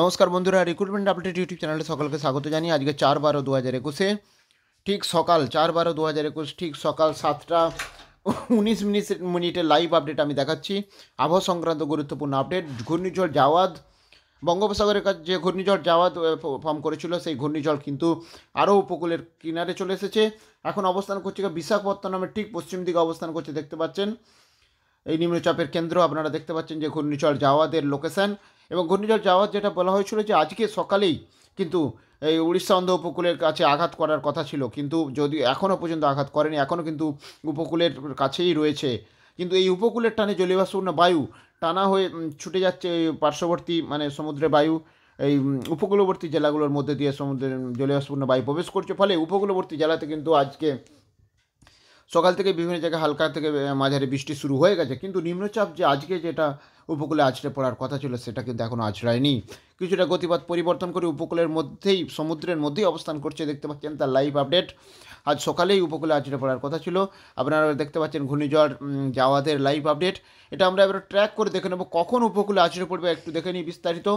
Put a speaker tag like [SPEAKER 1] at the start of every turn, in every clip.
[SPEAKER 1] নমস্কার বন্ধুরা recruitment update YouTube চ্যানেলে সকলকে স্বাগত জানিয়ে আজকে চার বারো দু হাজার একুশে ঠিক সকাল চার বারো দু হাজার একুশ ঠিক সকাল সাতটা উনিশ মিনিট মিনিটে লাইভ আপডেট আমি দেখাচ্ছি আবহাওয়া সংক্রান্ত গুরুত্বপূর্ণ আপডেট ঘূর্ণিঝড় জাওয়াদ বঙ্গোপসাগরের কাছে যে ঘূর্ণিঝড় জাওয়াদ ফর্ম করেছিল সেই ঘূর্ণিঝড় কিন্তু আরও উপকূলের কিনারে চলে এসেছে এখন অবস্থান করছে বিশাখাপত্তনমের ঠিক পশ্চিম দিকে অবস্থান করছে দেখতে পাচ্ছেন এই নিম্নচাপের কেন্দ্র আপনারা দেখতে পাচ্ছেন যে ঘূর্ণিঝড় জাওয়াদের লোকেশান এবং ঘূর্ণিঝড় যাওয়ার যেটা বলা হয়েছিল যে আজকে সকালেই কিন্তু এই উড়িষ্যা অন্ধ উপকূলের কাছে আঘাত করার কথা ছিল কিন্তু যদি এখনও পর্যন্ত আঘাত করেনি এখনও কিন্তু উপকূলের কাছেই রয়েছে কিন্তু এই উপকূলের টানে জলীয়বাষ্পপূর্ণ বায়ু টানা হয়ে ছুটে যাচ্ছে পার্শ্ববর্তী মানে সমুদ্রে বায়ু এই উপকূলবর্তী জেলাগুলোর মধ্যে দিয়ে সমুদ্রের জলীয়বাষ্পপূর্ণ বায়ু প্রবেশ করছে ফলে উপকূলবর্তী জেলাতে কিন্তু আজকে সকাল থেকে বিভিন্ন জায়গায় হালকা থেকে মাঝারি বৃষ্টি শুরু হয়ে গেছে কিন্তু নিম্নচাপ যে আজকে যেটা উপকূলে আছড়ে পড়ার কথা ছিল সেটা কিন্তু এখনও আছড়ায়নি কিছুটা গতিপথ পরিবর্তন করে উপকূলের মধ্যেই সমুদ্রের মধ্যেই অবস্থান করছে দেখতে পাচ্ছেন তার লাইভ আপডেট আজ সকালেই উপকূলে আছড়ে পড়ার কথা ছিল আপনারা দেখতে পাচ্ছেন ঘূর্ণিঝড় যাওয়াদের লাইভ আপডেট এটা আমরা এবার ট্র্যাক করে দেখে নেবো কখন উপকূলে আছড়ে পড়বে একটু দেখে নিই বিস্তারিত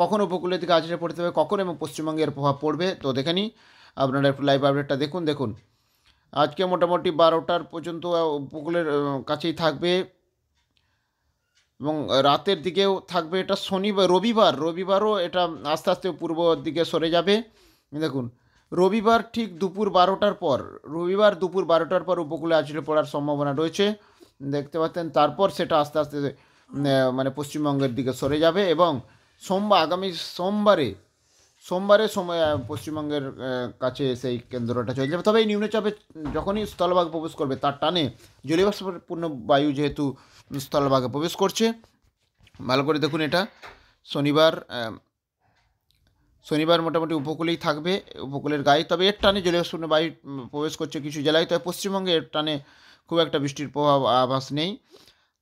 [SPEAKER 1] কখন উপকূলের দিকে আছড়ে পড়তে হবে কখন এবং পশ্চিমবঙ্গের প্রভাব পড়বে তো দেখে নিই আপনারা একটু লাইভ আপডেটটা দেখুন দেখুন আজকে মোটামুটি বারোটার পর্যন্ত উপকূলের কাছেই থাকবে এবং রাতের দিকেও থাকবে এটা শনিবার রবিবার রবিবারও এটা আস্তে আস্তে পূর্ব দিকে সরে যাবে দেখুন রবিবার ঠিক দুপুর বারোটার পর রবিবার দুপুর বারোটার পর উপকূলে আছড়ে পড়ার সম্ভাবনা রয়েছে দেখতে পাচ্ছেন তারপর সেটা আস্তে আস্তে মানে পশ্চিমবঙ্গের দিকে সরে যাবে এবং সোমবার আগামী সোমবারে সোমবারে সময় পশ্চিমবঙ্গের কাছে সেই কেন্দ্রটা চলে যাবে তবে এই নিম্নচাপে যখনই স্থলভাগ প্রবেশ করবে তার টানে জলীয়বাষ্পপূর্ণ বায়ু যেহেতু স্থলভাগে প্রবেশ করছে ভালো করে দেখুন এটা শনিবার শনিবার মোটামুটি উপকূলেই থাকবে উপকূলের গায়ে তবে এর টানে জলীয়বাষ্পপূর্ণ বায়ু প্রবেশ করছে কিছু জেলায় তবে পশ্চিমবঙ্গে এর টানে খুব একটা বৃষ্টির প্রভাব আভাস নেই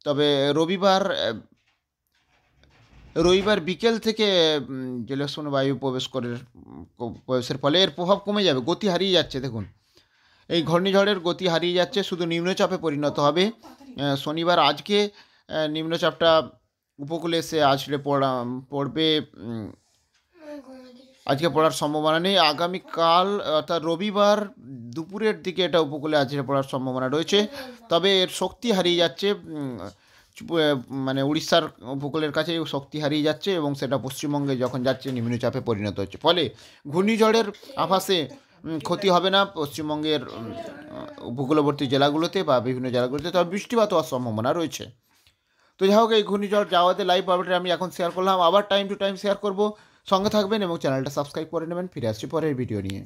[SPEAKER 1] তবে রবিবার রবিবার বিকেল থেকে জলীয়বাষ্পন বায়ু প্রবেশ করে প্রবেশের ফলে এর প্রভাব কমে যাবে গতি হারিয়ে যাচ্ছে দেখুন এই ঘূর্ণিঝড়ের গতি হারিয়ে যাচ্ছে শুধু নিম্নচাপে পরিণত হবে শনিবার আজকে নিম্নচাপটা উপকূলে এসে আসলে পড়া পড়বে আজকে পড়ার সম্ভাবনা নেই আগামীকাল অর্থাৎ রবিবার দুপুরের দিকে এটা উপকূলে আজকে পড়ার সম্ভাবনা রয়েছে তবে এর শক্তি হারিয়ে যাচ্ছে মানে উড়িষ্যার উপকূলের কাছে শক্তি হারিয়ে যাচ্ছে এবং সেটা পশ্চিমবঙ্গে যখন যাচ্ছে নিম্নচাপে পরিণত হচ্ছে ফলে ঘূর্ণিঝড়ের আভাসে ক্ষতি হবে না পশ্চিমবঙ্গের উপকূলবর্তী জেলাগুলোতে বা বিভিন্ন জেলাগুলোতে তবে বৃষ্টিপাত হওয়ার সম্ভাবনা রয়েছে তো যাই হোক এই ঘূর্ণিঝড় যাওয়াতে লাইভ আপডেট আমি এখন শেয়ার করলাম আবার টাইম টু টাইম শেয়ার করব সঙ্গে থাকবেন এবং চ্যানেলটা সাবস্ক্রাইব করে নেবেন ফিরে আসছি পরের ভিডিও নিয়ে